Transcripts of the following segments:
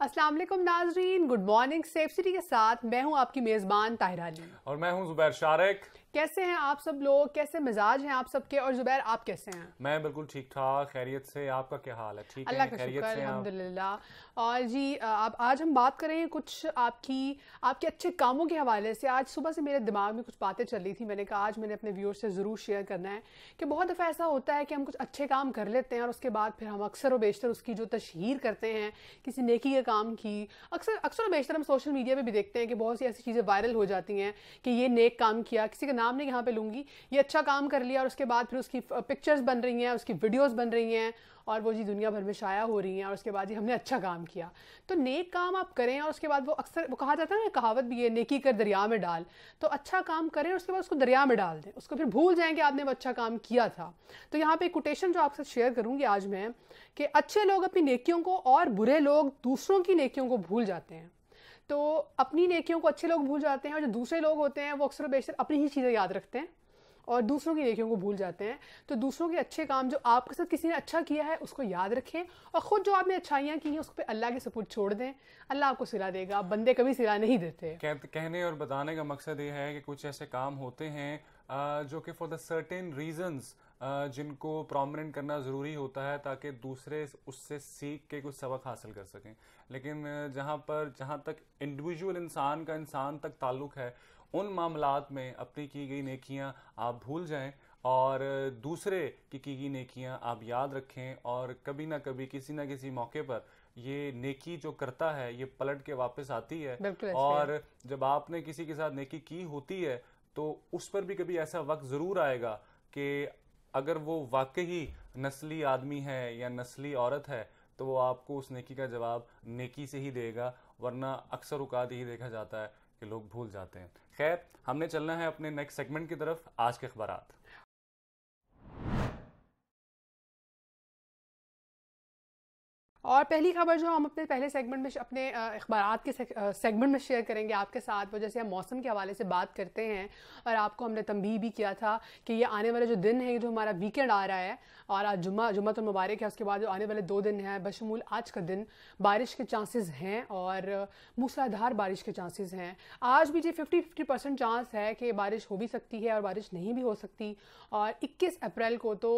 वालेकुम नाजरीन good morning safe City के साथ मैं हूं आपकी मेज़बान ताहिरानी अली और मैं हूं जुबैर शारिक कैसे हैं आप सब लोग कैसे मिजाज हैं आप सबके और जुबैर आप कैसे हैं मैं बिल्कुल ठीक ठाक खैरियत से आपका क्या हाल है ठीक अल्लाह का शुक्र अलहमदिल्ला और जी आप आज हम बात करें कुछ आपकी आपके अच्छे कामों के हवाले से आज सुबह से मेरे दिमाग में कुछ बातें चल रही थी मैंने कहा आज मैंने अपने व्यूअर्स से ज़रूर शेयर करना है कि बहुत दफ़ा ऐसा होता है कि हम कुछ अच्छे काम कर लेते हैं और उसके बाद फिर हम अक्सर व बेशतर उसकी जो तशहर करते हैं किसी नेकी के काम की अक्सर अक्सर व बेशतर हम सोशल मीडिया पर भी देखते हैं कि बहुत सी ऐसी चीज़ें वायरल हो जाती हैं कि ये नेक काम किया किसी का नाम नाम नहीं यहाँ पे लूँगी ये अच्छा काम कर लिया और उसके बाद फिर उसकी पिक्चर्स बन रही हैं उसकी वीडियोस बन रही हैं और वो जी दुनिया भर में शाया हो रही हैं और उसके बाद जी हमने अच्छा काम किया तो नेक काम आप करें और उसके बाद वो अक्सर वो कहा जाता है ना कहावत भी है नेकी कर दरिया में डाल तो अच्छा काम करें और उसके बाद उसको दरिया में डाल दें उसको फिर भूल जाएं कि आपने वो अच्छा काम किया था तो यहाँ पे कोटेशन जो आपसे शेयर करूँगी आज मैं कि अच्छे लोग अपनी नेकियों को और बुरे लोग दूसरों की नेकियों को भूल जाते हैं तो अपनी नेकियों को अच्छे लोग भूल जाते हैं और जो दूसरे लोग होते हैं वो अक्सर बेशतर अपनी ही चीज़ें याद रखते हैं और दूसरों की नेकियों को भूल जाते हैं तो दूसरों के अच्छे काम जो आपके साथ किसी ने अच्छा किया है उसको याद रखें और ख़ुद जो आपने अच्छाइयाँ की हैं उस पर अल्लाह के सपोर्ट छोड़ दें अल्लाह आपको सिला देगा बंदे कभी सिला नहीं देते कह, कहने और बताने का मकसद ये है कि कुछ ऐसे काम होते हैं जो कि फॉर द सर्टेन रीजन्स जिनको प्रोमिनेंट करना ज़रूरी होता है ताकि दूसरे उससे सीख के कुछ सबक हासिल कर सकें लेकिन जहाँ पर जहाँ तक इंडिविजुअल इंसान का इंसान तक ताल्लुक़ है उन मामलात में अपनी की गई नेकियाँ आप भूल जाएं और दूसरे की की गई नेकियाँ आप याद रखें और कभी ना कभी किसी ना किसी मौके पर ये नेकी जो करता है ये पलट के वापस आती है और जब आपने किसी के साथ नेकी की होती है तो उस पर भी कभी ऐसा वक्त ज़रूर आएगा कि अगर वो वाकई नस्ली आदमी है या नस्ली औरत है तो वो आपको उस नेकी का जवाब नेकी से ही देगा वरना अक्सर उकात यही देखा जाता है कि लोग भूल जाते हैं खैर हमने चलना है अपने नेक्स्ट सेगमेंट की तरफ आज के अखबार और पहली खबर जो हम अपने पहले सेगमेंट में अपने अखबार के सेगमेंट में शेयर करेंगे आपके साथ वो जैसे हम मौसम के हवाले से बात करते हैं और आपको हमने तंबी भी किया था कि ये आने वाले जो दिन है जो हमारा वीकेंड आ रहा है और आज जुम्मा जुम्मा तो मुबारक है उसके बाद जो आने वाले दो दिन हैं बशमूल आज का दिन बारिश के चांसेस हैं और मूसलाधार बारिश के चांसेस हैं आज भी जी फिफ्टी फिफ्टी परसेंट चांस है कि बारिश हो भी सकती है और बारिश नहीं भी हो सकती और इक्कीस अप्रैल को तो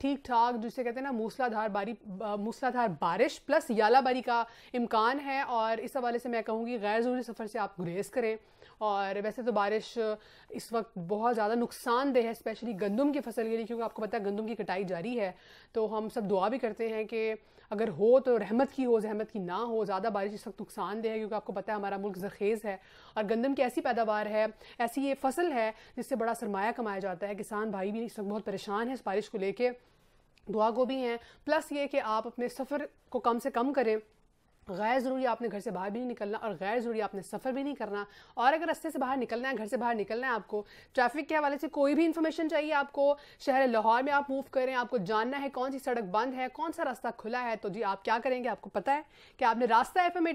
ठीक ठाक जिसे कहते हैं ना मूसलाधार बारी मूसलाधार बारिश बारिश प्लस यालाबारी का इम्कान है और इस हवाले से मैं कहूँगी गैर ज़रूरी सफ़र से आप गुरेज़ करें और वैसे तो बारिश इस वक्त बहुत ज़्यादा नुकसानदेह है स्पेशली गंदम की फसल के लिए क्योंकि आपको पता है गंदम की कटाई जारी है तो हम सब दुआ भी करते हैं कि अगर हो तो रहमत की हो जहमत की ना हो ज़्यादा बारिश इस वक्त नुकसानदेह है क्योंकि आपको पता है हमारा मुल्क जखेज़ है और गंदम की ऐसी पैदावार है ऐसी ये फसल है जिससे बड़ा सरमाया कमाया जाता है किसान भाई भी इस वक्त बहुत परेशान है इस बारिश को लेकर दुआ गोभी भी हैं प्लस ये कि आप अपने सफ़र को कम से कम करें गैर ज़रूरी आपने घर से बाहर भी नहीं निकलना और गैर ज़रूरी आपने सफ़र भी नहीं करना और अगर रस्ते से बाहर निकलना है घर से बाहर निकलना है आपको ट्रैफिक के हवाले से कोई भी इन्फॉर्मेशन चाहिए आपको शहर लाहौर में आप मूव करें आपको जानना है कौन सी सड़क बंद है कौन सा रास्ता खुला है तो जी आप क्या करेंगे आपको पता है कि आपने रास्ता एफ एम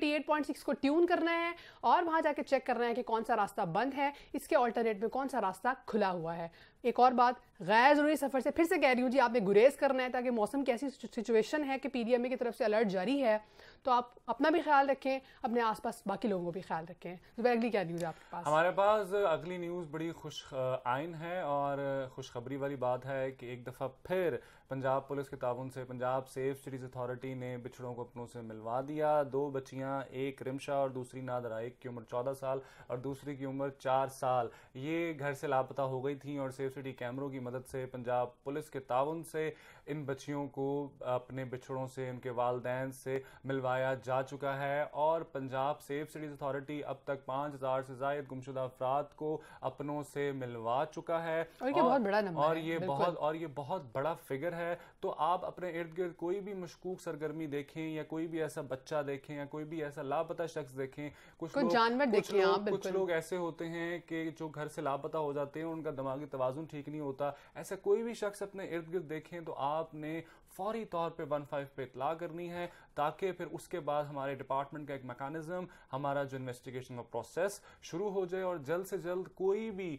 को ट्यून करना है और वहाँ जाके चेक करना है कि कौन सा रास्ता बंद है इसके ऑल्टरनेट में कौन सा रास्ता खुला हुआ है एक और बात गैर ज़रूरी सफ़र से फिर से कह रही हूँ जी आपने गुरेज करना है ताकि मौसम की ऐसी सिचुएशन है कि पी डी एम की तरफ से अलर्ट जारी है तो आप अपना भी ख्याल रखें अपने आसपास बाकी लोगों को भी ख्याल रखें तो अगली क्या न्यूज़ है आपके पास हमारे पास अगली न्यूज़ बड़ी खुश आइन है और खुशखबरी वाली बात है कि एक दफ़ा फिर पंजाब पुलिस के ताउन से पंजाब सेफ सिटीज अथॉरिटी ने बिछड़ों को अपनों से मिलवा दिया दो बच्चियां एक रिमशा और दूसरी नादरा एक की उम्र चौदह साल और दूसरी की उम्र चार साल ये घर से लापता हो गई थी और सेफ सिटी कैमरों की मदद से पंजाब पुलिस के ताउन से इन बच्चियों को अपने बिछड़ों से इनके वालदेन से मिलवाया जा चुका है और पंजाब सेफ सिटीज अथॉरिटी अब तक पाँच हजार से जायद गुमशुदा अफराद को अपनों से मिलवा चुका है और ये और, बहुत बड़ा नंबर और ये बहुत और ये बहुत बड़ा फिगर है तो आप अपने इर्द गिर्द कोई भी मशकूक सरगर्मी देखें या कोई भी ऐसा बच्चा देखें या कोई भी ऐसा लापता शख्स देखें कुछ जानवर देखें हाँ, लो, कुछ लोग ऐसे होते हैं कि जो घर से लापता हो जाते हैं उनका दिमागी तोज़ुन ठीक नहीं होता ऐसा कोई भी शख्स अपने इर्द गिर्द देखें तो आपने फौरी तौर पे वन फाइव पर इतला करनी है ताकि फिर उसके बाद हमारे डिपार्टमेंट का एक मैकेनिज्म हमारा जो इन्वेस्टिगेशन का प्रोसेस शुरू हो जाए और जल्द से जल्द कोई भी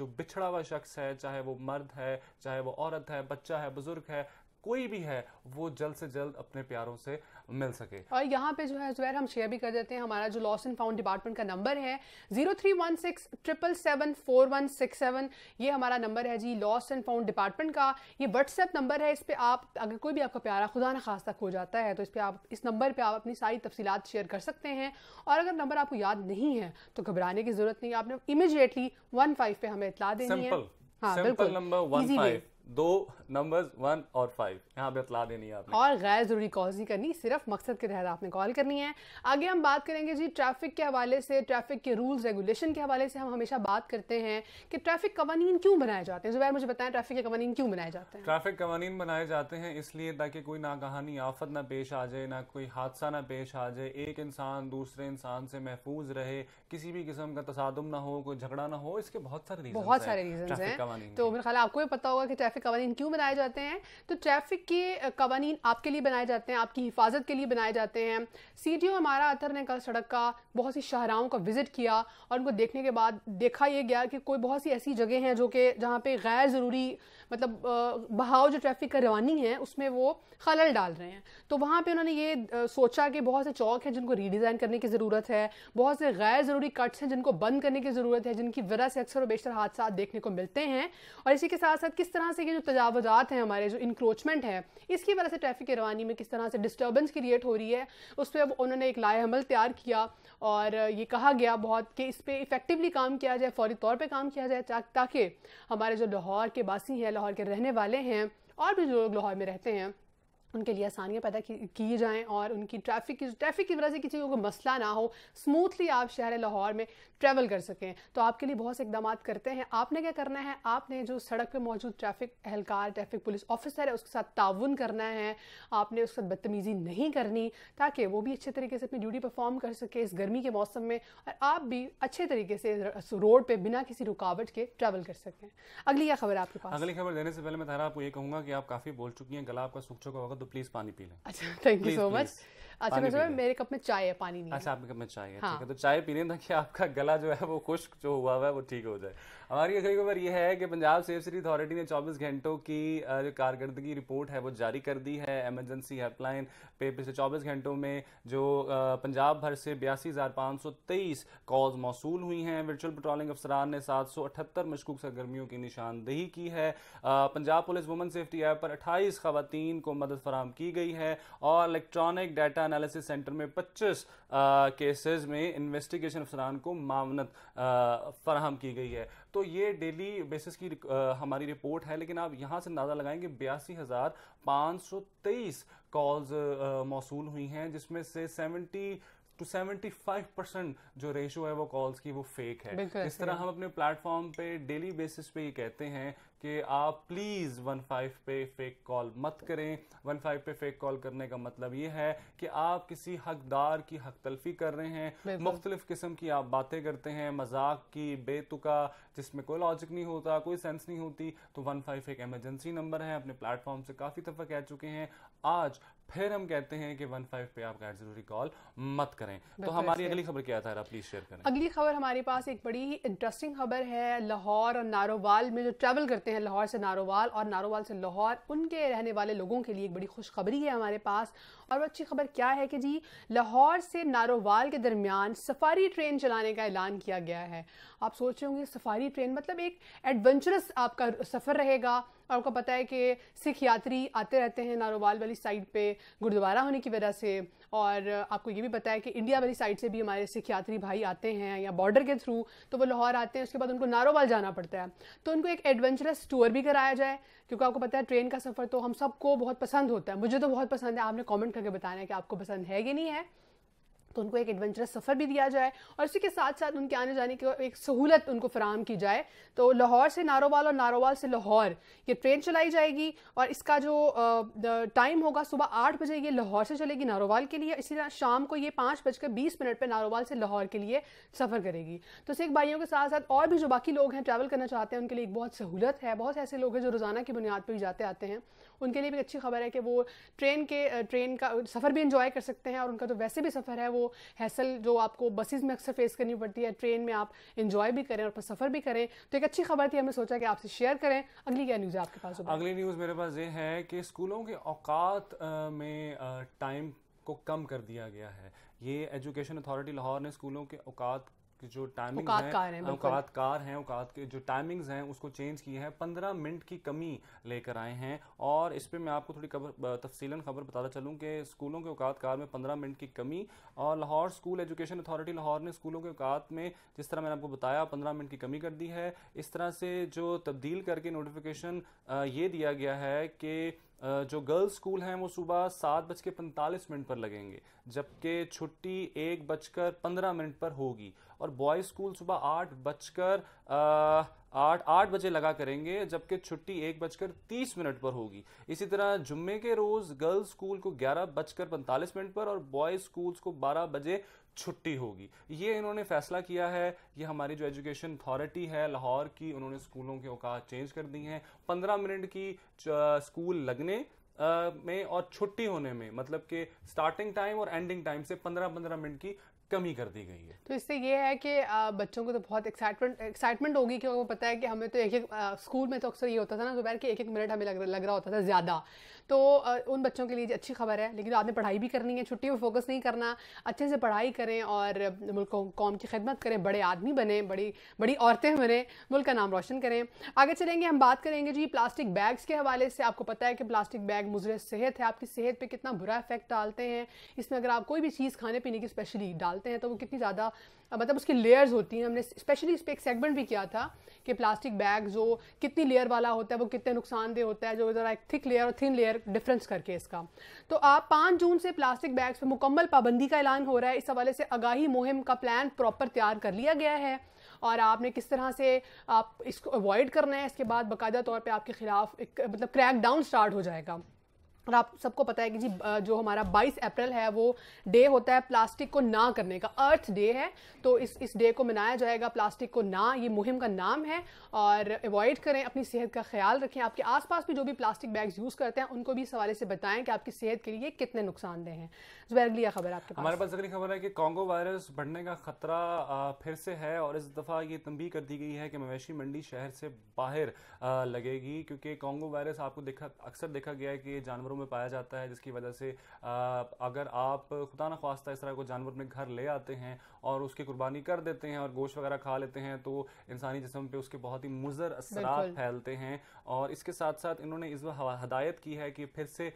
जो बिछड़ा हुआ शख्स है चाहे वो मर्द है चाहे वो औरत है बच्चा है बुजुर्ग है कोई भी है वो जल्द से जल्द अपने प्यारों से मिल सके और यहाँ पे जो है जुबैर हम शेयर भी कर देते हैं हमारा जो लॉस एंड फाउंड डिपार्टमेंट का नंबर है zero three one six triple seven four one six seven ये हमारा नंबर है जी लॉस एंड फाउंड डिपार्टमेंट का ये व्हाट्सएप नंबर है इस पर आप अगर कोई भी आपका प्यारा खुदा न खास तक हो जाता है तो इस पर आप इस नंबर पर आप अपनी सारी तफसी शेयर कर सकते हैं और अगर नंबर आपको याद नहीं है तो घबराने की जरूरत नहीं आपने इमिजिएटली वन फाइव पे हमें इतला देनी है हाँ बिल्कुल नंबर वन फाइव दो नंबर्स वन और फाइव यहाँ पे अतला देनी है आपने और गैर ज़रूरी कॉज नहीं करनी सिर्फ मकसद के तहत आपने कॉल करनी है आगे हम बात करेंगे जी ट्रैफिक के हवाले से ट्रैफिक के रूल्स रेगुलेशन के हवाले से हम हमेशा बात करते हैं कि ट्रैफिक कवानीन क्यों बनाए जाते हैं जुबैर मुझे बताएं ट्रैफिक के कवानीन क्यों बनाए जाते हैं ट्रैफिक कवानीन बनाए जाते हैं इसलिए ताकि कोई नागहानी आफत ना पेश आ जाए ना कोई हादसा ना पेश आ जाए एक इंसान दूसरे इंसान से महफूज रहे किसी भी किस्म का तसादम ना हो कोई झगड़ा ना हो इसके बहुत सारे बहुत सारे रीजन है तो मेरे ख्याल आपको भी पता होगा कि ट्रैफिक ट्रैफिक कवानीन क्यों बनाए जाते हैं तो ट्रैफिक के कवानीन आपके लिए बनाए जाते हैं आपकी हिफाजत के लिए बनाए जाते हैं सी टी ओ हमारा अतर ने कल सड़क का बहुत सी शाहराओं का विजिट किया और उनको देखने के बाद देखा यह गया कि कोई बहुत सी ऐसी जगह हैं जो कि जहाँ पर गैर ज़रूरी मतलब बहाव जो ट्रैफिक का रवानी है उसमें वो खलल डाल रहे हैं तो वहाँ पे उन्होंने ये सोचा कि बहुत से चौक हैं जिनको रीडिज़ाइन करने की ज़रूरत है बहुत से गैर ज़रूरी कट्स हैं जिनको बंद करने की ज़रूरत है जिनकी वजह से अक्सर और बेशतर हादसा देखने को मिलते हैं और इसी के साथ साथ किस तरह से ये जो तजावज़ात हैं हमारे जो इंक्रोचमेंट है इसकी वजह से ट्रैफिक की रवानी में किस तरह से डिस्टर्बेंस क्रिएट हो रही है उस पर उन्होंने एक लाए तैयार किया और ये कहा गया बहुत कि इस पर इफ़ेक्टिवली काम किया जाए फौरी तौर पर काम किया जाए ताकि हमारे जो लाहौर के बासी हैं लाहौर के रहने वाले हैं और भी जो लोग लाहौर में रहते हैं उनके लिए आसानियाँ पैदा की, की जाएँ और उनकी ट्रैफिक की ट्रैफिक की वजह से किसी को मसला ना हो स्मूथली आप शहर लाहौर में ट्रैवल कर सकें तो आपके लिए बहुत से इकदाम करते हैं आपने क्या करना है आपने जो सड़क पर मौजूद ट्रैफिक अहलकार ट्रैफिक पुलिस ऑफिसर है उसके साथ ताउन करना है आपने उसके साथ बदतमीज़ी नहीं करनी ताकि वो भी अच्छे तरीके से अपनी ड्यूटी परफॉर्म कर सके इस गर्मी के मौसम में और आप भी अच्छे तरीके से रोड पर बिना किसी रुकावट के ट्रैवल कर सकें अगली यह खबर आपके पास अगली खबर देने से पहले मैं तारा आपको ये कहूँगा कि आप काफ़ी बोल चुकी हैं गला आपका सूख चुका होगा तो प्लीज पानी पी लें अच्छा थैंक यू सो मच अच्छा मैं समझ मेरे कप में चाय है पानी नहीं अच्छा आपके कप में चाय है हाँ। ठीक है तो चाय पीने ताकि आपका गला जो है वो खुश्क जो हुआ हुआ है वो ठीक हो जाए हमारी अगली खबर ये है कि पंजाब सेफसरी अथॉरिटी ने 24 घंटों की जो कारकर्दगी रिपोर्ट है वो जारी कर दी है एमरजेंसी हेल्पलाइन पे पिछले 24 घंटों में जो पंजाब भर से बयासी कॉल्स मौसूल हुई हैं वर्चुअल पेट्रोलिंग अफसरान ने सात सौ अठहत्तर मशकूक सरगर्मियों की निशानदेही की है Punjab police woman safety app पर अट्ठाईस खातन को मदद फराम की गई है और इलेक्ट्रॉनिक डाटा एनालिसिस सेंटर में 25 केसेस में इन्वेस्टिगेशन अफसरान को मामनत फराहम की गई है तो ये डेली बेसिस की आ, हमारी रिपोर्ट है लेकिन आप यहाँ से अंदाज़ा लगाएंगे बयासी हज़ार पाँच सौ तेईस कॉल्स मौसू हुई हैं जिसमें से seventy two seventy five percent जो रेशियो है वो कॉल्स की वो फेक है इस तरह हम अपने प्लेटफॉर्म पे डेली बेसिस पे ये कहते हैं कि आप प्लीज वन फाइव पे फेक कॉल मत करें वन फाइव पे फेक कॉल करने का मतलब ये है कि आप किसी हकदार की हक तलफी कर रहे हैं मुख्तलिफ किस्म की आप बातें करते हैं मजाक की बेतुका जिसमें कोई लॉजिक नहीं होता कोई सेंस नहीं होती तो वन फाइव एक एमरजेंसी नंबर है अपने प्लेटफॉर्म से काफी दफा कह चुके हैं आज फिर हम कहते हैं कि वन फाइव पे आप गैर जरूरी कॉल मत करें तो हमारी अगली खबर क्या था प्लीज शेयर करें अगली खबर हमारे पास एक बड़ी इंटरेस्टिंग खबर है लाहौर और नारोवाल में जो ट्रेवल करते हैं लाहौर से नारोवाल और नारोवाल से लाहौर उनके रहने वाले लोगों के लिए एक बड़ी खुशखबरी है हमारे पास और वो अच्छी खबर क्या है कि जी लाहौर से नारोवाल के दरमियान सफारी ट्रेन चलाने का ऐलान किया गया है आप सोच रहे होंगे सफारी ट्रेन मतलब एक एडवेंचरस आपका सफ़र रहेगा आपको पता है कि सिख यात्री आते रहते हैं नारोवाल वाली साइड पे गुरुद्वारा होने की वजह से और आपको ये भी पता है कि इंडिया वाली साइड से भी हमारे सिख यात्री भाई आते हैं या बॉर्डर के थ्रू तो वो लाहौर आते हैं उसके बाद उनको नारोवाल जाना पड़ता है तो उनको एक एडवेंचरस टूर भी कराया जाए क्योंकि आपको पता है ट्रेन का सफ़र तो हम सबको बहुत पसंद होता है मुझे तो बहुत पसंद है आपने कॉमेंट करके बताना है कि आपको पसंद है कि नहीं है तो उनको एक एडवेंचरस सफ़र भी दिया जाए और इसी के साथ साथ उनके आने जाने की एक सहूलत उनको फराम की जाए तो लाहौर से नारोवाल और नारोवाल से लाहौर ये ट्रेन चलाई जाएगी और इसका जो टाइम होगा सुबह आठ बजे ये लाहौर से चलेगी नारोवाल के लिए इसी तरह शाम को ये पाँच बजकर बीस मिनट पर नारोवाल से लाहौर के लिए सफ़र करेगी तो सिख भाइयों के साथ साथ और भी जो बाकी लोग हैं ट्रैवल करना चाहते हैं उनके लिए एक बहुत सहूलत है बहुत ऐसे लोग हैं जो रोज़ाना की बुनियाद पर भी जाते आते हैं उनके लिए भी अच्छी खबर है कि वो ट्रेन के ट्रेन का सफ़र भी इंजॉय कर सकते हैं और उनका जो तो वैसे भी सफ़र है वो हैसल जो आपको बसेज में अक्सर फेस करनी पड़ती है ट्रेन में आप इंजॉय भी करें और सफ़र भी करें तो एक अच्छी खबर थी हमें सोचा कि आपसे शेयर करें अगली क्या न्यूज़ आपके पास अगली न्यूज़ मेरे पास ये है कि स्कूलों के औकात में टाइम को कम कर दिया गया है ये एजुकेशन अथॉरिटी लाहौर ने स्कूलों के औकात कि जो टाइमिंग है कार हैं औकात के जो टाइमिंग्स हैं उसको चेंज किए हैं पंद्रह मिनट की कमी लेकर आए हैं और इस पर मैं आपको थोड़ी खबर तफसीला खबर बताता चलूँ कि स्कूलों के औकात कार में पंद्रह मिनट की कमी और Lahore school education authority Lahore ने स्कूलों के औकात में जिस तरह मैंने आपको बताया पंद्रह मिनट की कमी कर दी है इस तरह से जो तब्दील करके नोटिफिकेशन ये दिया गया है कि जो गर्ल्स स्कूल हैं वो सुबह सात बज के पैंतालीस मिनट पर लगेंगे जबकि छुट्टी एक बजकर पंद्रह मिनट पर होगी और बॉयज स्कूल सुबह आठ बजकर आठ आठ बजे लगा करेंगे जबकि छुट्टी एक बजकर तीस मिनट पर होगी इसी तरह जुम्मे के रोज़ गर्ल्स स्कूल को ग्यारह बजकर पैंतालीस मिनट पर और बॉयज़ स्कूल्स को बारह बजे छुट्टी होगी ये इन्होंने फैसला किया है ये हमारी जो एजुकेशन अथॉरिटी है लाहौर की उन्होंने स्कूलों के औकात चेंज कर दी हैं पंद्रह मिनट की स्कूल लगने में और छुट्टी होने में मतलब कि स्टार्टिंग टाइम और एंडिंग टाइम से पंद्रह पंद्रह मिनट की कमी कर दी गई है तो इससे ये है कि बच्चों को तो बहुत एक्साइटमेंट एक्साइटमेंट होगी क्योंकि वो पता है कि हमें तो एक एक स्कूल में तो अक्सर ये होता था ना दोपहर के एक एक मिनट हमें लग, लग रहा होता था ज़्यादा तो उन बच्चों के लिए अच्छी खबर है लेकिन आपने पढ़ाई भी करनी है छुट्टी पर फोकस नहीं करना अच्छे से पढ़ाई करें और मुल्क कौम की खिदमत करें बड़े आदमी बने बड़ी बड़ी औरतें बने मुल्क का नाम रोशन करें आगे चलेंगे हम बात करेंगे जी प्लास्टिक बैग्स के हवाले से आपको पता है कि प्लास्टिक बैग मुजर सेहत है आपकी सेहत पर कितना बुरा इफेक्ट डालते हैं इसमें अगर आप कोई भी चीज़ खाने पीने की स्पेशली डालते हैं तो वो कितनी ज़्यादा मतलब उसकी लेयर्स होती हैं हमने स्पेशली इस पर एक सेगमेंट भी किया था कि प्लास्टिक बैग जो कितनी लेयर वाला होता है वो कितने नुकसानदेह होता है जो ज़रा एक थिक लेयर और थिन लेयर डिफरेंस करके इसका तो आप पाँच जून से प्लास्टिक बैग्स पर मुकम्मल पाबंदी का ऐलान हो रहा है इस हवाले से आगाही मुहिम का प्लान प्रॉपर तैयार कर लिया गया है और आपने किस तरह से आप इसको अवॉइड करना है इसके बाद बाकायदा तौर पर आपके खिलाफ एक मतलब क्रैक डाउन स्टार्ट हो जाएगा और आप सबको पता है कि जी जो हमारा 22 अप्रैल है वो डे होता है प्लास्टिक को ना करने का अर्थ डे है तो इस इस डे को मनाया जाएगा प्लास्टिक को ना ये मुहिम का नाम है और अवॉइड करें अपनी सेहत का ख्याल रखें आपके आसपास भी जो भी प्लास्टिक बैग्स यूज़ करते हैं उनको भी इस हवाले से बताएं कि आपकी सेहत के लिए कितने नुकसानदेह हैं जुबैर अगली खबर आपके पास हमारे पास अगली खबर है कि कॉन्गो वायरस बढ़ने का खतरा फिर से है और इस दफ़ा ये तंबी कर दी गई है कि मवेशी मंडी शहर से बाहर लगेगी क्योंकि कॉन्गो वायरस आपको देखा अक्सर देखा गया है कि जानवरों में पाया जाता है जिसकी वजह से अगर आप खुदा ना खास्ता इस तरह को जानवर अपने घर ले आते हैं और उसकी कुर्बानी कर देते हैं और गोश्त वगैरह खा लेते हैं तो इंसानी जिसम पे उसके बहुत ही मुजर असर फैलते हैं और इसके साथ साथ इन्होंने इस बार हदायत की है कि फिर से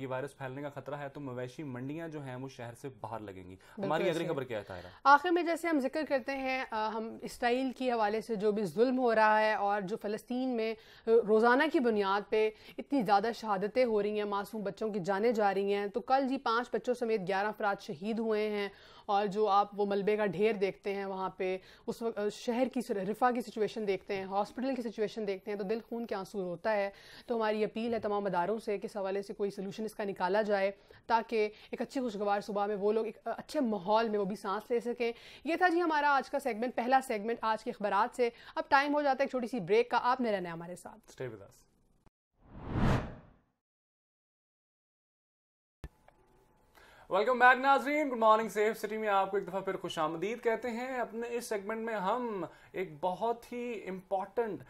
ये वायरस फैलने का खतरा है तो मवेशी मंडियां जो हैं वो शहर से बाहर लगेंगी हमारी अगली खबर क्या है आखिर में जैसे हम जिक्र करते हैं हम इसराइल के हवाले से जो भी जुल्म हो रहा है और जो फ़लस्तीन में रोज़ाना की बुनियाद पर इतनी ज़्यादा शहादतें हो रही हैं मासूम बच्चों की जाने जा रही हैं तो कल जी पाँच बच्चों समेत ग्यारह अफराद शहीद हुए हैं और जो आप वो मलबे का ढेर देखते हैं वहाँ पे उस वक्त शहर की रिफा की सिचुएशन देखते हैं हॉस्पिटल की सिचुएशन देखते हैं तो दिल खून के आंसू होता है तो हमारी अपील है तमाम अदारों से कि इस हवाले से कोई सोलूशन इसका निकाला जाए ताकि एक अच्छी खुशगवार सुबह में वो लोग एक अच्छे माहौल में वो भी सांस ले सकें यह था जी हमारा आज का सेगमेंट पहला सेगमेंट आज के अखबार से अब टाइम हो जाता है एक छोटी सी ब्रेक का आप न रहना हमारे साथ वेलकम बैक नाजरीन गुड मॉर्निंग सेफ सिटी में आपको एक दफ़ा फिर खुश कहते हैं अपने इस सेगमेंट में हम एक बहुत ही इम्पॉर्टेंट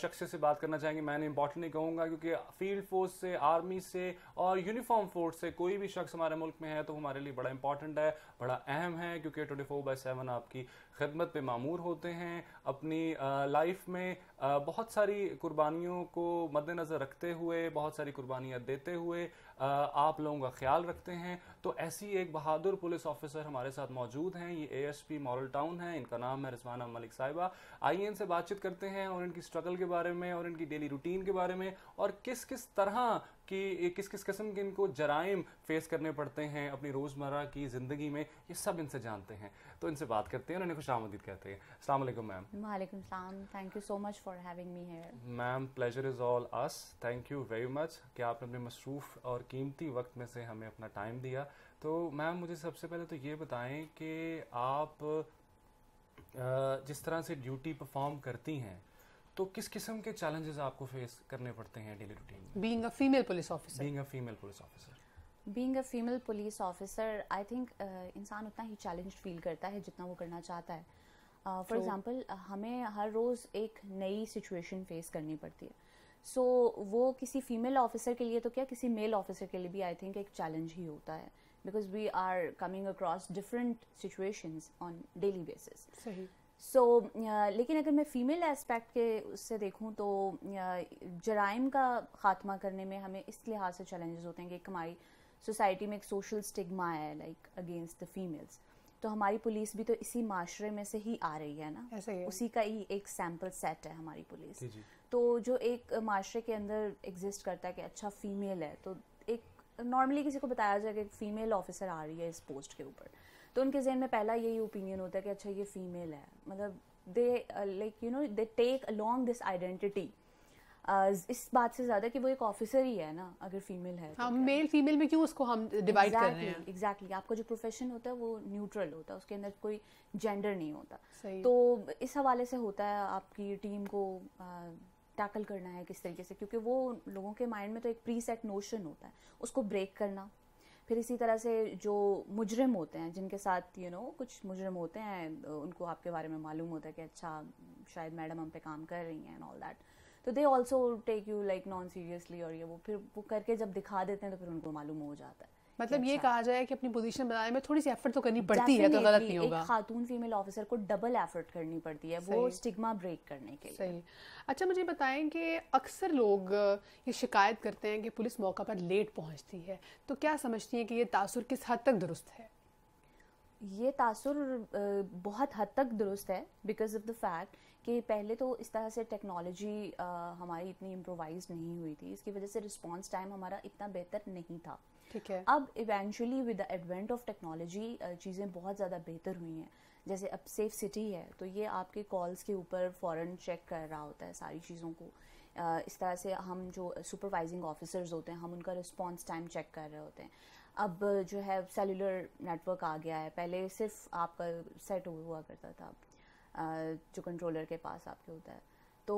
शख्स से बात करना चाहेंगे मैंने इम्पॉर्टेंट नहीं कहूँगा क्योंकि फील्ड फोर्स से आर्मी से और यूनिफॉर्म फोर्स से कोई भी शख्स हमारे मुल्क में है तो हमारे लिए बड़ा इंपॉर्टेंट है बड़ा अहम है क्योंकि ट्वेंटी फोर बाई सेवन आपकी खदमत पे मामूर होते हैं अपनी लाइफ में बहुत सारी कुर्बानियों को मद्देनज़र रखते हुए बहुत सारी कुर्बानियाँ देते हुए आप लोगों का ख्याल रखते हैं तो ऐसी एक बहादुर पुलिस ऑफिसर हमारे साथ मौजूद हैं ये A S P Model Town है इनका नाम है रिजवाना मलिक साहिबा आइए इनसे बातचीत करते हैं और इनकी स्ट्रगल के बारे में और इनकी डेली रूटीन के बारे में और किस किस तरह की किस किस किस्म के इनको जराइम फेस करने पड़ते हैं अपनी रोज़मर्रा की ज़िंदगी में ये सब इनसे जानते हैं तो इनसे बात करते हैं उन्हें खुश आमदीद कहते हैं अल्लाम मैम वालेकुम सलाम thank you so much for having me here ma'am pleasure is all us thank you very much कि आपने अपने मसरूफ़ और कीमती वक्त में से हमें अपना टाइम दिया तो मैम मुझे सबसे पहले तो ये बताएं कि आप जिस तरह से ड्यूटी परफॉर्म करती हैं तो किस किस्म के चैलेंजेस आपको फेस करने पड़ते हैं डेली रूटीन में being a female police officer being a female police officer being a female police officer I think इंसान उतना ही चैलेंज फील करता है जितना वो करना चाहता है फॉर uh, एग्ज़ाम्पल so, हमें हर रोज़ एक नई सिचुएशन फेस करनी पड़ती है सो so, वो किसी फीमेल ऑफिसर के लिए तो क्या किसी मेल ऑफिसर के लिए भी आई थिंक एक चैलेंज ही होता है because we are coming across different situations on daily basis so so, लेकिन अगर मैं फीमेल एस्पेक्ट के उससे देखूं तो जराइम का खात्मा करने में हमें इस लिहाज से चैलेंजेस होते हैं कि एक हमारी सोसाइटी में एक सोशल स्टिग्मा है लाइक अगेंस्ट द फीमेल्स तो हमारी पुलिस भी तो इसी माशरे में से ही आ रही है ना ऐसे उसी का ही एक सैम्पल सेट है हमारी पुलिस तो जो एक माशरे के अंदर एग्जिस्ट करता है कि अच्छा फीमेल है तो नॉर्मली किसी को बताया जाए कि फीमेल ऑफिसर आ रही है इस पोस्ट के ऊपर तो उनके जहन में पहला यही ओपिनियन होता है कि अच्छा ये फीमेल है मतलब they like you know they take along this identity इस बात से ज्यादा कि वो एक ऑफिसर ही है ना अगर फीमेल है तो हाँ, तो मेल फीमेल में क्यों उसको हम डिवाइड exactly, कर रहे हैं एग्जैक्टली exactly. आपका जो प्रोफेशन होता है वो न्यूट्रल होता है उसके अंदर कोई जेंडर नहीं होता तो इस हवाले से होता है आपकी टीम को uh, टैकल करना है किस तरीके से क्योंकि वो लोगों के माइंड में तो एक प्री सेट नोशन होता है उसको ब्रेक करना फिर इसी तरह से जो मुजरम होते हैं जिनके साथ यू you नो know, कुछ मुजरम होते हैं उनको आपके बारे में मालूम होता है कि अच्छा शायद मैडम हम पे काम कर रही हैं एंड ऑल दैट तो they also take you like non seriously और ये वो फिर वो करके जब दिखा देते हैं तो फिर उनको मालूम हो जाता है मतलब ये अच्छा। कहा जाए कि अपनी पोजीशन बनाने में थोड़ी सी एफर्ट तो करनी पड़ती है तो गलत नहीं होगा खातून फीमेल ऑफिसर को डबल एफर्ट करनी पड़ती है वो स्टिग्मा ब्रेक करने के लिए सही अच्छा मुझे बताएं कि अक्सर लोग ये शिकायत करते हैं कि पुलिस मौका पर लेट पहुंचती है तो क्या समझती हैं कि ये तासुर किस हद तक दुरुस्त है ये तासुर बहुत हद तक दुरुस्त है बिकॉज ऑफ द फैक्ट कि पहले तो इस तरह से टेक्नोलॉजी हमारी इतनी इम्प्रोवाइज नहीं हुई थी इसकी वजह से रिस्पॉन्स टाइम हमारा इतना बेहतर नहीं था ठीक है अब eventually with the advent of technology चीज़ें बहुत ज़्यादा बेहतर हुई हैं जैसे अब सेफ सिटी है तो ये आपके कॉल्स के ऊपर फ़ौरन चेक कर रहा होता है सारी चीज़ों को uh, इस तरह से हम जो सुपरवाइजिंग ऑफिसर्स होते हैं हम उनका रिस्पॉन्स टाइम चेक कर रहे होते हैं अब जो है सेलुलर नेटवर्क आ गया है पहले सिर्फ आपका सेट हुआ करता था uh, जो कंट्रोलर के पास आपके होता है तो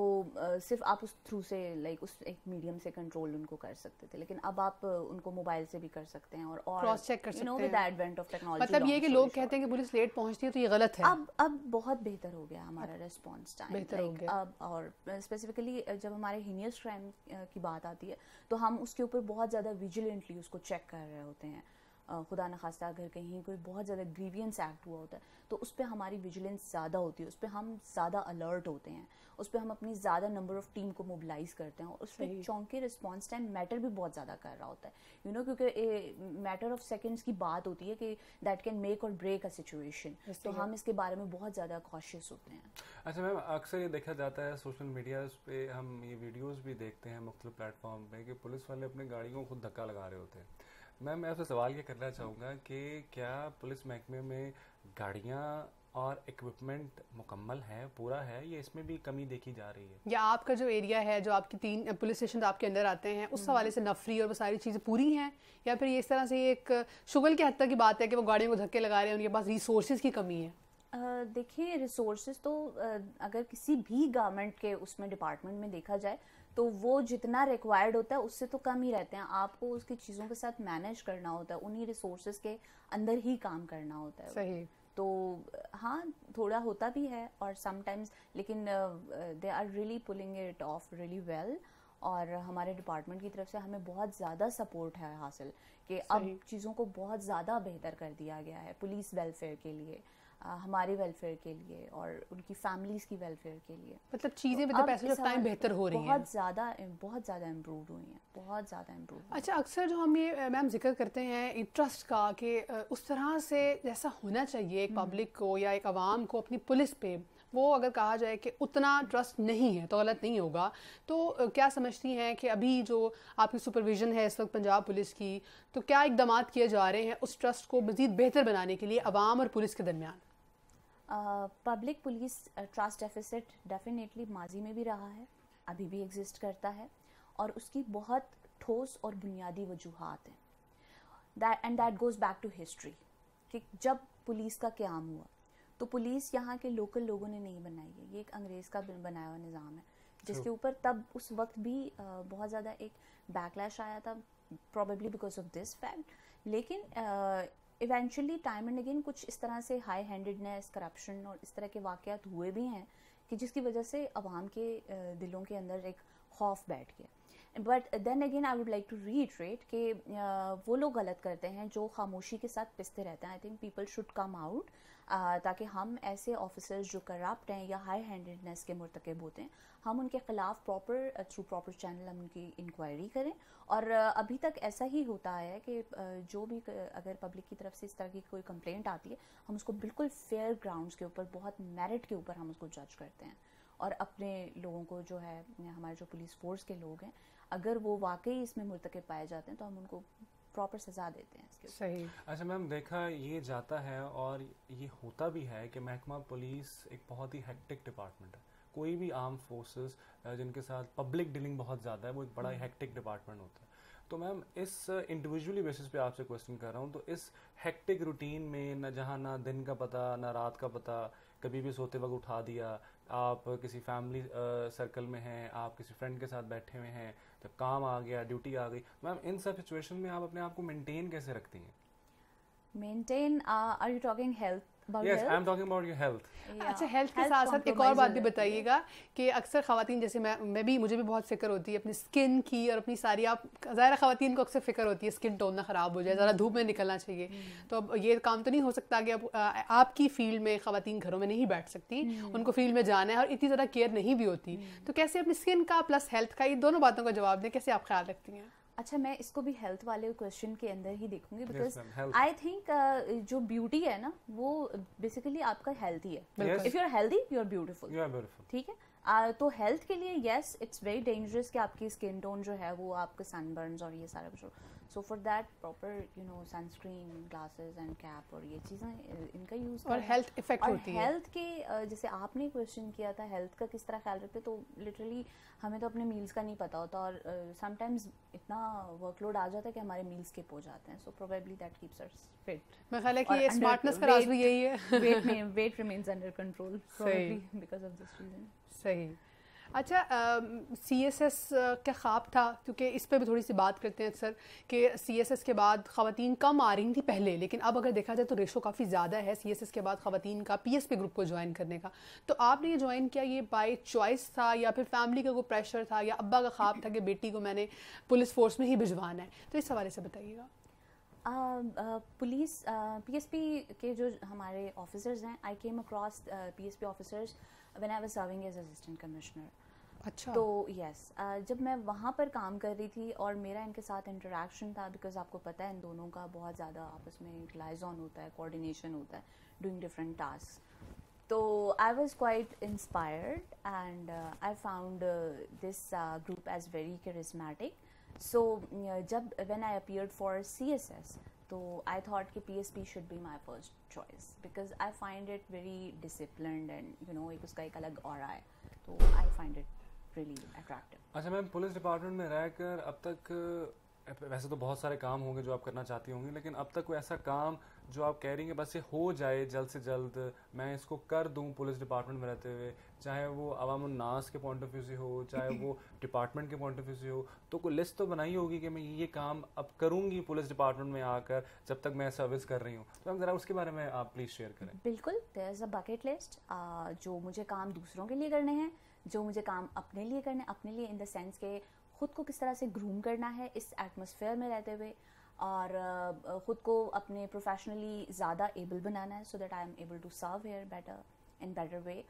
सिर्फ आप उस थ्रू से लाइक उस एक मीडियम से कंट्रोल उनको कर सकते थे लेकिन अब आप उनको मोबाइल से भी कर सकते हैं और क्रॉस चेक कर सकते हैं विद एडवेंट ऑफ टेक्नोलॉजी मतलब ये कि लोग कहते हैं कि पुलिस लेट पहुंचती है तो ये गलत है अब अब बहुत बेहतर हो गया हमारा रिस्पॉन्स टाइम बेहतर हो गया अब और स्पेसिफिकली जब हमारे हीनियस क्राइम की बात आती है तो हम उसके ऊपर बहुत ज्यादा विजिलेंटली उसको चेक कर रहे होते हैं खुदा न खास्ता अगर कहीं कोई बहुत ज़्यादा ग्रीवियंस एक्ट हुआ होता है तो उस पर हमारी विजिलेंस ज़्यादा होती है उस पर हम ज़्यादा अलर्ट होते हैं उस पर हम अपनी ज़्यादा नंबर ऑफ टीम को मोबिलाइज करते हैं और उस पर चौंकी रिस्पॉन्स टाइम मैटर भी बहुत ज़्यादा कर रहा होता है यू you नो know, क्योंकि मैटर ऑफ सेकेंड्स की बात होती है कि that can make or break a situation तो हम इसके बारे में बहुत ज़्यादा कॉशियस होते हैं अच्छा मैम अक्सर ये देखा जाता है सोशल मीडिया पे हम ये वीडियोज़ भी देखते हैं मुख्तु प्लेटफॉर्म पर कि पुलिस वाले अपने गाड़ियों को खुद धक्का लगा रहे होते हैं मैम मैं आपसे सवाल ये करना चाहूँगा कि क्या पुलिस महकमे में गाड़ियाँ और इक्विपमेंट मुकम्मल है पूरा है ये इसमें भी कमी देखी जा रही है या आपका जो एरिया है जो आपकी तीन पुलिस स्टेशन आपके अंदर आते हैं उस हम्म। हवाले से नफरी और वो सारी चीज़ें पूरी हैं या फिर ये इस तरह से एक शुगल के हद तक की बात है कि वो गाड़ियों को धक्के लगा रहे हैं उनके पास रिसोर्स की कमी है देखिए रिसोर्सेज तो अगर किसी भी गवर्नमेंट के उसमें डिपार्टमेंट में देखा जाए तो वो जितना रिक्वायर्ड होता है उससे तो कम ही रहते हैं आपको उसकी चीज़ों के साथ मैनेज करना होता है उन्हीं रिसोर्सेज के अंदर ही काम करना होता है सही तो हाँ थोड़ा होता भी है और समटाइम्स लेकिन they are really pulling it off really well और हमारे डिपार्टमेंट की तरफ से हमें बहुत ज़्यादा सपोर्ट है हासिल कि अब चीज़ों को बहुत ज़्यादा बेहतर कर दिया गया है पुलिस वेलफेयर के लिए हमारे वेलफेयर के लिए और उनकी फैमिलीज की वेलफेयर के लिए मतलब चीज़ें विद ऑफ टाइम बेहतर हो रही हैं बहुत ज़्यादा बहुत ज़्यादा इम्प्रूव हुई हैं बहुत ज़्यादा इम्प्रूव अच्छा अक्सर जो हम ये मैम जिक्र करते हैं ट्रस्ट का कि उस तरह से जैसा होना चाहिए एक पब्लिक हम्म। को या एक आवाम को अपनी पुलिस पे वो अगर कहा जाए कि उतना ट्रस्ट नहीं है तो गलत नहीं होगा तो क्या समझती हैं कि अभी जो आपकी सुपरविजन है इस वक्त पंजाब पुलिस की तो क्या इकदाम किए जा रहे हैं उस ट्रस्ट को मज़ीद बेहतर बनाने के लिए आवाम और पुलिस के दरमियान public police trust deficit definitely माजी में भी रहा है अभी भी एग्जिस्ट करता है और उसकी बहुत ठोस और बुनियादी वजूहत हैं that and that goes back to history कि जब पुलिस का क्याम हुआ तो पुलिस यहाँ के लोकल लोगों ने नहीं बनाई है ये एक अंग्रेज़ का बनाया हुआ निज़ाम है जिसके ऊपर तब उस वक्त भी बहुत ज़्यादा एक बैकलैश आया था probably because of this fact लेकिन इवेंचुअली टाइम एंड अगेन कुछ इस तरह से हाई हैंडेडनेस करप्शन और इस तरह के वाक़ हुए भी हैं कि जिसकी वजह से आवाम के दिलों के अंदर एक खौफ बैठ गया but then again I would like to reiterate कि वो लोग गलत करते हैं जो खामोशी के साथ पिसते रहते हैं I think people should come out ताकि हम ऐसे ऑफिसर्स जो करप्ट हैं या हाई हैंडेडनेस के मरतकब होते हैं हम उनके ख़िलाफ़ प्रॉपर थ्रू प्रॉपर चैनल हम उनकी इंक्वायरी करें और अभी तक ऐसा ही होता है कि जो भी अगर पब्लिक की तरफ से इस तरह की कोई कंप्लेंट आती है हम उसको बिल्कुल फेयर ग्राउंड्स के ऊपर बहुत मेरिट के ऊपर हम उसको जज करते हैं और अपने लोगों को जो है हमारे जो पुलिस फोर्स के लोग हैं अगर वो वाकई इसमें मुरतकब पाए जाते हैं तो हम उनको प्रॉपर सजा देते हैं सही अच्छा मैम देखा ये जाता है और ये होता भी है कि महकमा पुलिस एक बहुत ही हेक्टिक डिपार्टमेंट है कोई भी आर्म फोर्सेस जिनके साथ पब्लिक डीलिंग बहुत ज़्यादा है वो एक बड़ा हेक्टिक हम्म। डिपार्टमेंट होता है तो मैम इस इंडिविजुअली बेसिस पे आपसे क्वेश्चन कर रहा हूँ तो इस हेक्टिक रूटीन में न जहाँ ना दिन का पता ना रात का पता कभी भी सोते वक्त उठा दिया आप किसी फैमिली सर्कल में हैं आप किसी फ्रेंड के साथ बैठे हुए हैं तो काम आ गया ड्यूटी आ गई मैम इन सब सिचुएशन में आप अपने आप को मेंटेन कैसे रखती हैं maintain are you talking health yes, health? I'm talking about your health. Yeah. अच्छा हेल्थ के साथ साथ एक और बात भी बताइएगा कि अक्सर खातन जैसे मैं मैं भी मुझे भी बहुत फिक्र होती है अपनी स्किन की और अपनी सारी आप ज़ाहिर खातन को अक्सर फिक्र होती है स्किन टोन ना ख़राब हो जाए ज़रा धूप में निकलना चाहिए हम्म। तो अब ये काम तो नहीं हो सकता कि अब आपकी फील्ड में खातन घरों में नहीं बैठ सकती हम्म। उनको फील्ड में जाना है और इतनी ज़्यादा केयर नहीं भी होती हम्म। तो कैसे अपनी स्किन का प्लस हेल्थ का ये दोनों बातों का जवाब दें कैसे आप ख्याल रखती हैं अच्छा मैं इसको भी हेल्थ वाले क्वेश्चन के अंदर ही देखूंगी बिकॉज आई थिंक जो ब्यूटी है ना वो बेसिकली आपका हेल्थ ही है if you are healthy you are beautiful ठीक है तो हेल्थ के लिए येस इट्स वेरी डेंजरस कि आपकी स्किन टोन जो है वो आपके सनबर्न्स और ये सारा कुछ so for that proper you know sunscreen glasses and cap और ये चीज़ें इनका यूज और हेल्थ इफेक्ट होती है हेल्थ के जैसे आपने क्वेश्चन किया था हेल्थ का किस तरह ख्याल रखते तो लिटरली हमें तो अपने मील्स का नहीं पता होता और समटाइम्स uh, इतना वर्कलोड आ जाता है कि हमारे मील्स स्किप हो जाते हैं so probably that keeps us fit मैं ख्याल है कि ये स्मार्टनेस का राज भी यही है वेट में weight remains under control probably because of this reason सही अच्छा सी एस एस का ख्वाब था क्योंकि इस पर भी थोड़ी सी बात करते हैं अक्सर कि सी एस एस के बाद ख़वान कम आ रही थी पहले लेकिन अब अगर देखा जाए तो रेशो काफ़ी ज़्यादा है सी एस एस के बाद ख़वान का पी एस पी ग्रुप को ज्वाइन करने का तो आपने ये ज्वाइन किया ये बाई चॉइस था या फिर फैमिली का कोई प्रेशर था या अब्बा का ख्वाब था कि बेटी को मैंने पुलिस फोर्स में ही भिजवाना है तो इस हवाले से बताइएगा पुलिस पी एस पी के जो हमारे ऑफिसर्स हैं I came across P officers when I serving serving as assistant commissioner अच्छा तो यस yes, uh, जब मैं वहाँ पर काम कर रही थी और मेरा इनके साथ इंटरेक्शन था बिकॉज आपको पता है इन दोनों का बहुत ज़्यादा आपस में लाइजॉन होता है कोऑर्डिनेशन होता है डूइंग डिफरेंट टास्क तो I was quite inspired and I found this group as very charismatic so जब when I appear for C S S तो आई थॉट कि P S P should be my first choice because I find it very discipline and you know एक उसका एक अलग और है तो I find it really attractive. अच्छा मैम पुलिस डिपार्टमेंट में रहकर अब तक वैसे तो बहुत सारे काम होंगे जो आप करना चाहती होंगी लेकिन अब तक कोई ऐसा काम जो आप कह रही हैं बस ये हो जाए जल्द से जल्द मैं इसको कर दूं पुलिस डिपार्टमेंट में रहते हुए चाहे वो अवाम नास के पॉइंट ऑफ व्यू से हो चाहे वो डिपार्टमेंट के पॉइंट ऑफ व्यू से हो तो कोई लिस्ट तो बनाई होगी कि मैं ये काम अब करूँगी पुलिस डिपार्टमेंट में आकर जब तक मैं सर्विस कर रही हूँ तो ज़रा उसके बारे में आप प्लीज़ शेयर करें बिल्कुल there is a bucket list जो मुझे काम दूसरों के लिए करने हैं जो मुझे काम अपने लिए करना है अपने लिए इन द सेंस के खुद को किस तरह से ग्रूम करना है इस एटमोसफेयर में रहते हुए और ख़ुद को अपने प्रोफेशनली ज़्यादा एबल बनाना है so that I am able to serve here better in better way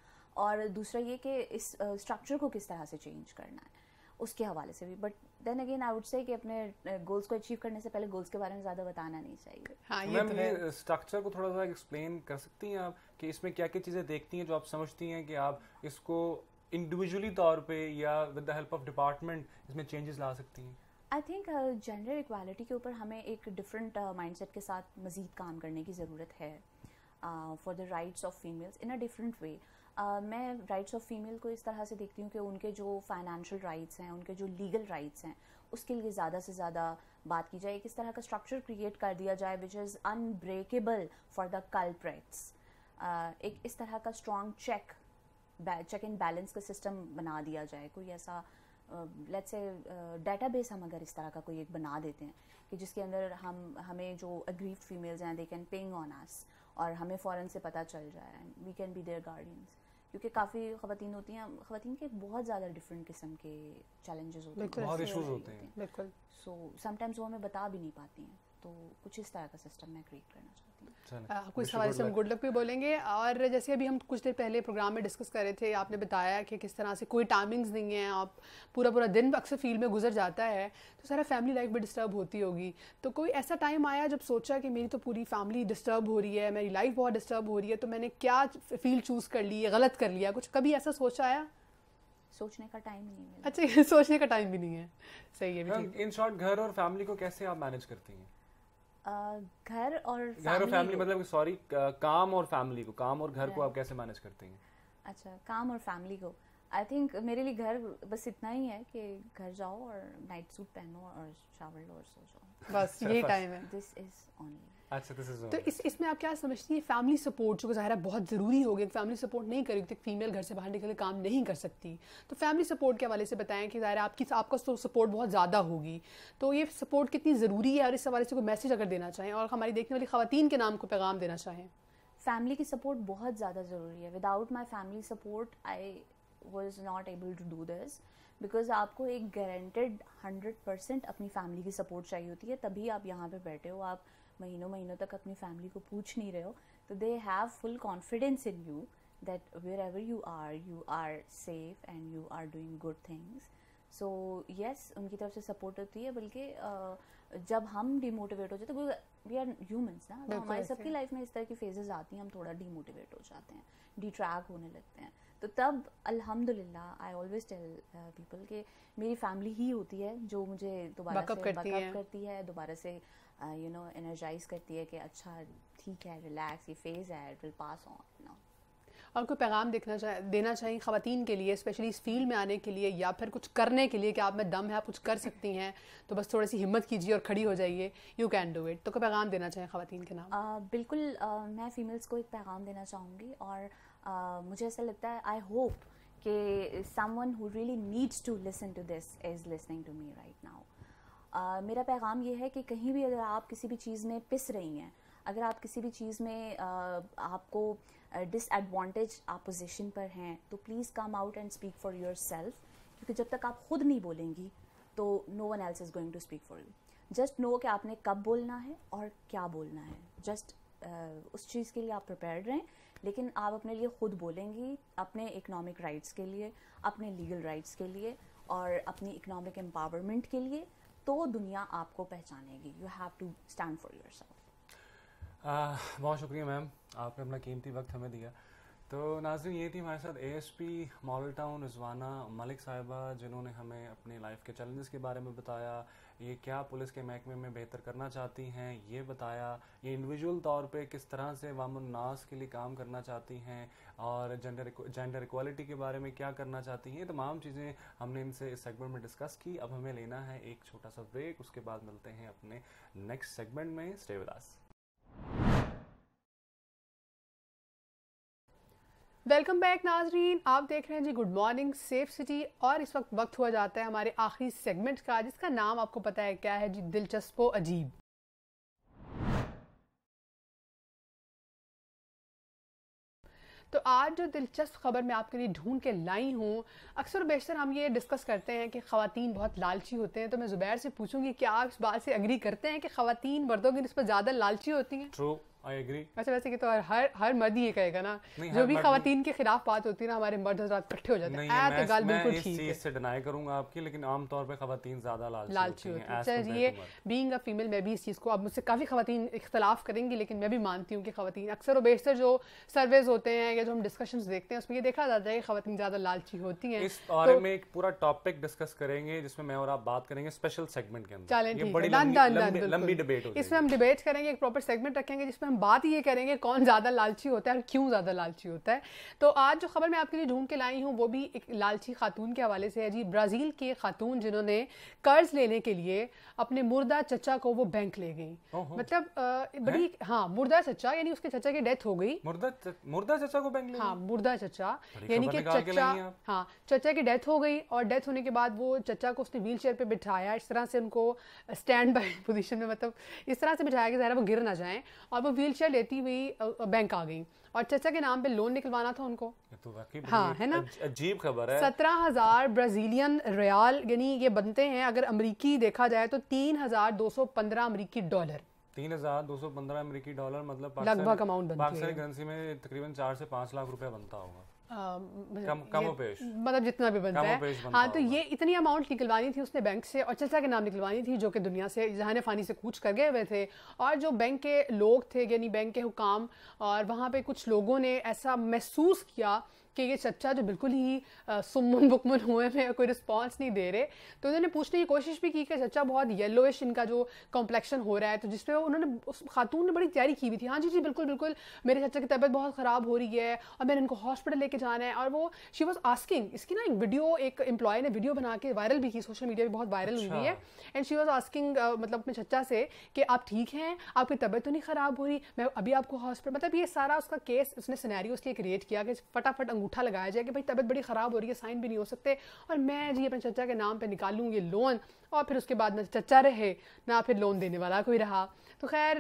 और दूसरा ये कि इस स्ट्रक्चर को किस तरह से चेंज करना है उसके हवाले से भी but then again I would say कि अपने गोल्स को अचीव करने से पहले गोल्स के बारे में ज्यादा बताना नहीं चाहिए हाँ, मैम तो ये स्ट्रक्चर को थोड़ा सा एक्सप्लेन कर सकती हैं आप कि इसमें क्या क्या चीज़ें देखती हैं जो आप समझती हैं कि आप इसको इंडिविजुअली तौर पे या with the help of department इसमें चेंजेस ला सकती हैं आई थिंक जेंडर इक्वालिटी के ऊपर हमें एक डिफरेंट माइंडसेट uh, के साथ मज़ीद काम करने की ज़रूरत है for the rights of females in a different way मैं राइट्स ऑफ फीमेल को इस तरह से देखती हूँ कि उनके जो फाइनेंशियल राइट्स हैं उनके जो लीगल राइट्स हैं उसके लिए ज़्यादा से ज़्यादा बात की जाए किस तरह का स्ट्रक्चर क्रिएट कर दिया जाए which is unbreakable for the culprits एक इस तरह का strong check check and balance का सिस्टम बना दिया जाए कोई ऐसा लेट्स से बेस हम अगर इस तरह का कोई एक बना देते हैं कि जिसके अंदर हम हमें जो अग्रीव फीमेल्स हैं दे कैन पेंग ऑन आस और हमें फ़ौरन से पता चल जाए we can be their guardians क्योंकि काफ़ी खातन होती हैं खातन के बहुत ज़्यादा डिफरेंट किस्म के चैलेंजेस होते हैं बिल्कुल सो समटाइम्स वो हमें बता भी नहीं पाती हैं तो कुछ इस तरह का सिस्टम मैं क्रिएट करना चाहती आपको इस हवाले से हम गुड लक भी बोलेंगे और जैसे अभी हम कुछ देर पहले प्रोग्राम में डिस्कस कर रहे थे आपने बताया कि किस तरह से कोई टाइमिंग्स नहीं है आप पूरा पूरा दिन अक्सर फील्ड में गुजर जाता है तो सारा फैमिली लाइफ भी डिस्टर्ब होती होगी तो कोई ऐसा टाइम आया जब सोचा कि मेरी तो पूरी फैमिली डिस्टर्ब हो रही है मेरी लाइफ बहुत डिस्टर्ब हो रही है तो मैंने क्या फील्ड चूज़ कर ली गलत कर लिया कुछ कभी ऐसा सोचा आया सोचने का टाइम नहीं है अच्छा सोचने का टाइम भी नहीं है सही है इन शॉर्ट घर और फैमिली को कैसे आप मैनेज करती हैं घर और घर और फैमिली मतलब सॉरी काम और फैमिली को काम और घर को आप कैसे मैनेज करते हैं अच्छा काम और फैमिली को आई थिंक मेरे लिए घर बस इतना ही है कि घर जाओ और नाइट सूट पहनो और शावर लो और सो जाओ बस ये टाइम है दिस इज ओनली अच्छा, तो इस इसमें आप क्या समझती हैं फैमिली सपोर्ट जो ज़ाहिर बहुत ज़रूरी हो गया फैमिली सपोर्ट नहीं करेगी तो फीमेल घर से बाहर निकल के काम नहीं कर सकती तो फैमिली सपोर्ट के हवाले से बताएं कि ज़ाहिर आपकी आपका तो सपोर्ट बहुत ज़्यादा होगी तो ये सपोर्ट कितनी ज़रूरी है और इस हवाले से कोई मैसेज अगर देना चाहें और हमारी देखने वाली खातन के नाम को पैगाम देना चाहें फैमिली की सपोर्ट बहुत ज़्यादा ज़रूरी है without my family support I was not able to do this because आपको एक गारंटेड हंड्रेड परसेंट अपनी फैमिली की सपोर्ट चाहिए होती है तभी आप यहाँ पे बैठे हो आप महीनों महीनों तक अपनी फैमिली को पूछ नहीं रहे हो तो they have full confidence in you that wherever you are you are safe and you are doing good things so yes उनकी तरफ से सपोर्ट होती है बल्कि जब हम डिमोटिवेट हो जाते तो वी आर ह्यूमंस ना तो हमारी सबकी लाइफ में इस तरह की फेजेस आती हैं हम थोड़ा डिमोटिवेट हो जाते हैं डिट्रैक होने लगते हैं तो तब अल्हम्दुलिल्लाह आई ऑलवेज टेल पीपल के मेरी फैमिली ही होती है जो मुझे दोबारा से बकअप करती है दोबारा से यू नो एनर्जाइज करती है कि अच्छा ठीक है रिलैक्स ये फेज है it will pass on no और कोई पैगाम देखना चाह देना चाहिए खातन के लिए स्पेशली इस फील्ड में आने के लिए या फिर कुछ करने के लिए कि आप में दम है आप कुछ कर सकती हैं तो बस थोड़ी सी हिम्मत कीजिए और खड़ी हो जाइए यू कैन डू इट तो कोई पैगाम देना चाहिए खातन के नाम आ, uh, बिल्कुल आ, uh, मैं फ़ीमेल्स को एक पैगाम देना चाहूँगी और मुझे ऐसा लगता है आई होप कि one who really needs to listen to this is listening to me right now मेरा पैगाम ये है कि कहीं भी अगर आप किसी भी चीज़ में पिस रही हैं अगर आप किसी भी चीज़ में uh, आपको डिसएडवांटेज आप पोजिशन पर हैं तो please come out and speak for yourself क्योंकि जब तक आप खुद नहीं बोलेंगी तो no one else is going to speak for you just know कि आपने कब बोलना है और क्या बोलना है जस्ट uh, उस चीज़ के लिए आप प्रिपेयर रहें लेकिन आप अपने लिए खुद बोलेंगी अपने इकोनॉमिक राइट्स के लिए अपने लीगल राइट्स के लिए और अपनी इकोनॉमिक एम्पावरमेंट के लिए तो दुनिया आपको पहचानेगी you have to stand for yourself बहुत शुक्रिया मैम आपने अपना कीमती वक्त हमें दिया तो नाजन ये थी हमारे साथ A S P Model Town Rizwana Malik साहिबा जिन्होंने हमें अपनी लाइफ के चैलेंजेस के बारे में बताया ये क्या पुलिस के महकमे में बेहतर करना चाहती हैं ये बताया ये इंडिविजुअल तौर पे किस तरह से वामनास के लिए काम करना चाहती हैं और जेंडर जेंडर इक्वालिटी के बारे में क्या करना चाहती हैं ये तमाम चीज़ें हमने इनसे इस सेगमेंट में डिस्कस की अब हमें लेना है एक छोटा सा ब्रेक उसके बाद मिलते हैं अपने नेक्स्ट सेगमेंट में स्टे वेलकम बैक नाजरीन आप देख रहे हैं जी गुड मॉर्निंग सेफ सिटी और इस वक्त वक्त हुआ जाता है हमारे आखिरी सेगमेंट का जिसका नाम आपको पता है क्या है जी दिलचस्प अजीब तो आज जो दिलचस्प खबर मैं आपके लिए ढूंढ के लाई हूँ अक्सर बेशतर हम ये डिस्कस करते हैं कि खातन बहुत लालची होते हैं तो मैं ज़ुबैर से पूछूंगी क्या आप इस बात से अग्री करते हैं कि खातन मर्दों की नस्बत ज़्यादा लालची होती हैं ट्रू आई एग्री अच्छा वैसे कि तो हर हर मर्द ये कहेगा ना जो भी खातन के खिलाफ बात होती है ना हमारे मर्द हजरात इकट्ठे हो जाते हैं गाल बिल्कुल ठीक है डिनाई करूंगा आपकी लेकिन खातन ज्यादा लालची लालची होती हैं चलिए अ फीमेल मैं भी इस चीज को अब मुझसे काफी खातन इख्तलाफ करेंगी लेकिन मैं भी मानती हूँ कि खातन अक्सर और बेशतर जो सर्वेज होते हैं या जो हम डिस्कशन देखते हैं उसमें ये देखा जाता है कि खातन ज्यादा लालची होती है इस बारे तो में एक पूरा टॉपिक डिस्कस करेंगे जिसमें मैं और आप बात करेंगे स्पेशल सेगमेंट के अंदर लंबी डिबेट इसमें हम डिबेट करेंगे एक प्रॉपर सेगमेंट रखेंगे जिसमें हम बात ये करेंगे कौन ज़्यादा लालची होता है और क्यों ज़्यादा लालची होता है तो आज जो खबर मैं आपके लिए ढूंढ के लाई हूँ वो भी एक लालची खातून के हवाले से है जी ब्राज़ील के खातून जिन्होंने कर्ज लेने के लिए अपने मुर्दा चचा को वो बैंक ले गई मतलब आ, बड़ी है? हाँ मुर्दा चचा यानी उसके चचा की डेथ हो गई मुर्दा मुर्दा चचा को बैंक ले हाँ मुर्दा चचा यानी कि चचा हाँ चचा की डेथ हो गई और डेथ होने के बाद वो चचा को उसने व्हील चेयर पर बिठाया इस तरह से उनको स्टैंड बाई पोजिशन में मतलब इस तरह से बिठाया कि ज़रा वो गिर ना जाए और वो व्हील चेयर लेती हुई बैंक आ गई और चचा के नाम पे लोन निकलवाना था उनको तो हाँ है ना अजीब खबर है सत्रह हजार ब्राजीलियन रियाल यानी ये बनते हैं अगर अमरीकी देखा जाए तो तीन हजार दो सौ पंद्रह अमरीकी डॉलर तीन हजार दो सौ पंद्रह अमरीकी डॉलर मतलब लगभग अमाउंट पाकिस्तानी करेंसी में तकरीबन चार से पाँच लाख रुपया बनता होगा मतलब, मतलब जितना भी बनता है हाँ तो ये इतनी अमाउंट निकलवानी थी उसने बैंक से और चचा के नाम निकलवानी थी जो कि दुनिया से जहान फ़ानी से कूच कर गए हुए थे और जो बैंक के लोग थे यानी बैंक के हुकाम और वहाँ पे कुछ लोगों ने ऐसा महसूस किया कि ये चच्चा जो बिल्कुल ही सुमन बुकमन हुए हैं कोई रिस्पॉन्स नहीं दे रहे तो उन्होंने पूछने की कोशिश भी की कि चच्चा बहुत येलोइश इनका जो कॉम्प्लेक्शन हो रहा है तो जिसपे उन्होंने उस खातून ने बड़ी तैयारी की हुई थी हाँ जी जी बिल्कुल बिल्कुल मेरे चच्चा की तबीयत बहुत ख़राब हो रही है और मैंने इनको हॉस्पिटल लेके जाना है और वो शी वॉज आस्किंग इसकी ना एक वीडियो एक एम्प्लॉय ने वीडियो बना के वायरल भी की सोशल मीडिया पर बहुत वायरल हुई है एंड शी वॉज आस्किंग मतलब अपने चच्चा से कि आप ठीक हैं आपकी तबीयत तो नहीं ख़राब हो रही मैं अभी आपको हॉस्पिटल मतलब ये सारा उसका केस उसने सिनेरियो इसलिए क्रिएट किया कि फटाफट अंगूर अंगूठा लगाया जाए कि भाई तबीयत बड़ी ख़राब हो रही है साइन भी नहीं हो सकते और मैं जी अपने चचा के नाम पर निकालूँ ये लोन और फिर उसके बाद ना चचा रहे ना फिर लोन देने वाला कोई रहा तो खैर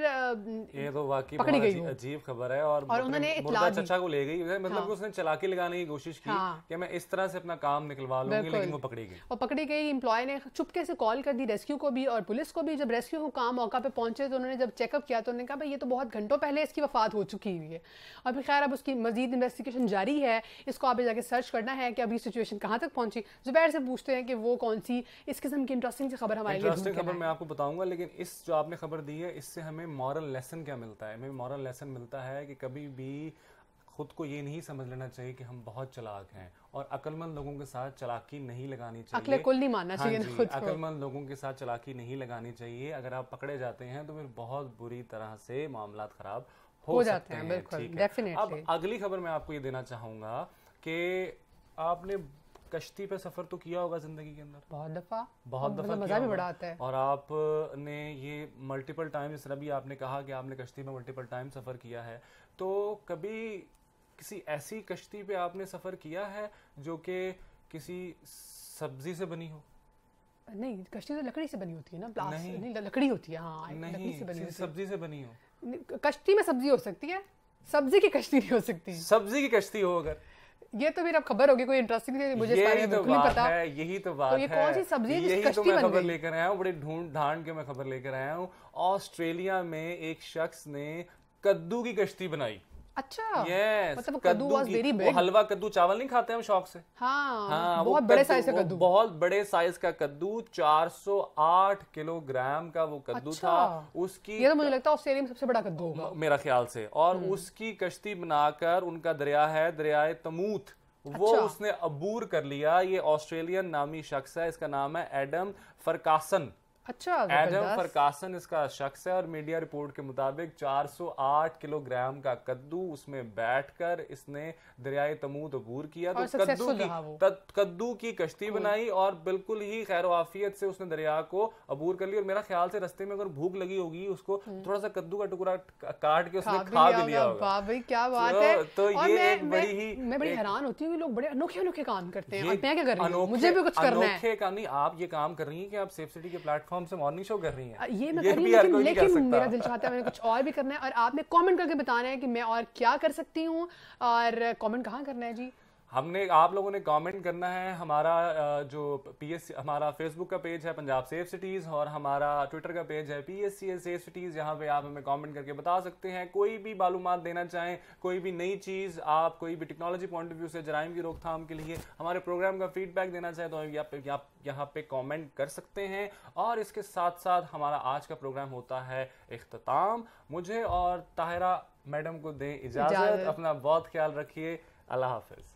ये तो वाकई पकड़ी गई अजीब खबर है और, और उन्होंने इतला चचा को ले गई मतलब हाँ। उसने चलाकी लगाने की कोशिश की हाँ। कि मैं इस तरह से अपना काम निकलवा लूंगी लेकिन वो पकड़ी गई और पकड़ी गई इम्प्लॉय ने चुपके से कॉल कर दी रेस्क्यू को भी और पुलिस को भी जब रेस्क्यू को काम मौका पे पहुंचे तो उन्होंने जब चेकअप किया तो उन्होंने कहा भाई ये तो बहुत घंटों पहले इसकी वफात हो चुकी हुई है और फिर खैर अब उसकी मजीद इन्वेस्टिगेशन जारी है इसको आप जाके सर्च करना है कि अभी सिचुएशन कहाँ तक पहुंची जुबैर से पूछते हैं कि वो कौन सी इस किस्म की इंटरेस्टिंग इंटरेस्टिंग सी खबर हमारे लिए खबर मैं आपको बताऊंगा लेकिन इस जो आपने खबर दी है इससे हमें मॉरल लेसन क्या मिलता है हमें मॉरल लेसन मिलता है कि कभी भी खुद को ये नहीं समझ लेना चाहिए कि हम बहुत चलाक हैं और अकलमंद लोगों के साथ चलाकी नहीं लगानी चाहिए अकले कुल नहीं मानना हाँ चाहिए अकलमंद लोगों के साथ चलाकी नहीं लगानी चाहिए अगर आप पकड़े जाते हैं तो फिर बहुत बुरी तरह से मामला खराब हो, हो जाते हैं, हैं बिल्कुल डेफिनेटली अब अगली खबर मैं आपको ये देना चाहूंगा कि आपने कश्ती पे सफर तो किया होगा जिंदगी के अंदर बहुत दफा बहुत मतलब दफा मजा भी बड़ा आता है और आपने ये मल्टीपल टाइम इस तरह भी आपने कहा कि आपने कश्ती में मल्टीपल टाइम सफर किया है तो कभी किसी ऐसी कश्ती पे आपने सफर किया है जो कि किसी सब्जी से बनी हो नहीं कश्ती तो लकड़ी से बनी होती है ना प्लास्टिक नहीं, नहीं लकड़ी होती है हाँ नहीं से बनी सब्जी से बनी हो कश्ती में सब्जी हो सकती है सब्जी की कश्ती नहीं हो सकती सब्जी की कश्ती हो अगर ये तो फिर अब खबर होगी कोई इंटरेस्टिंग थी मुझे ये तो बात पता है यही तो बात तो ये कौन सी सब्जी है यही तो मैं खबर लेकर आया हूँ बड़े ढूंढ ढांड के मैं खबर लेकर आया हूँ ऑस्ट्रेलिया में एक शख्स ने कद्दू की कश्ती बनाई अच्छा yes, मतलब कद्दू हलवा कद्दू चावल नहीं खाते हम शौक से हाँ, हाँ, बहुत बड़े साइज का कद्दू चार सौ आठ 408 किलोग्राम का वो कद्दू अच्छा, था उसकी ये तो मुझे लगता है ऑस्ट्रेलिया में सबसे बड़ा कद्दू होगा मेरा ख्याल से और हम्म। उसकी कश्ती बनाकर उनका दरिया है दरियाए तमूत अच्छा। वो उसने अबूर कर लिया ये ऑस्ट्रेलियन नामी शख्स है इसका नाम है एडम फरकासन अच्छा एडम फरकासन इसका शख्स है और मीडिया रिपोर्ट के मुताबिक 408 किलोग्राम का कद्दू उसमें बैठकर इसने दरियाए तमूद अबूर किया तो कद्दू की कद्दू की कश्ती हम्म। बनाई और बिल्कुल ही खैर वाफियत से उसने दरिया को अबूर कर लिया और मेरा ख्याल से रस्ते में अगर भूख लगी होगी उसको हम्म। थोड़ा सा कद्दू का टुकड़ा काट के उसने खा भी लिया होगा भाई क्या बात तो- है तो ये एक बड़ी ही मैं बड़ी हैरान होती हूँ लोग बड़े अनोखे अनोखे काम करते हैं मैं क्या कर रही मुझे भी कुछ करना है अनोखे काम नहीं आप ये काम कर रही हैं कि आप सेफ सिटी के प्लेटफॉर्म प्लेटफॉर्म से मॉर्निंग शो कर रही है ये मैं ये कर रही लेकिन, लेकिन मेरा दिल चाहता है मैंने कुछ और भी करना है और आपने कमेंट करके बताना है कि मैं और क्या कर सकती हूँ और कमेंट कहाँ करना है जी हमने आप लोगों ने कमेंट करना है हमारा जो पीएस हमारा फेसबुक का पेज है पंजाब सेफ सिटीज़ और हमारा ट्विटर का पेज है P S C S Safe Cities यहाँ पर आप हमें कमेंट करके बता सकते हैं कोई भी मालूम देना चाहें कोई भी नई चीज़ आप कोई भी टेक्नोलॉजी पॉइंट ऑफ व्यू से जराइम की रोकथाम के लिए हमारे प्रोग्राम का फीडबैक देना चाहें तो आप यहाँ पे कॉमेंट कर सकते हैं और इसके साथ साथ हमारा आज का प्रोग्राम होता है अख्ताम मुझे और ताहिरा मैडम को दें इजाज़त अपना बहुत ख्याल रखिए अल्लाह हाफिज़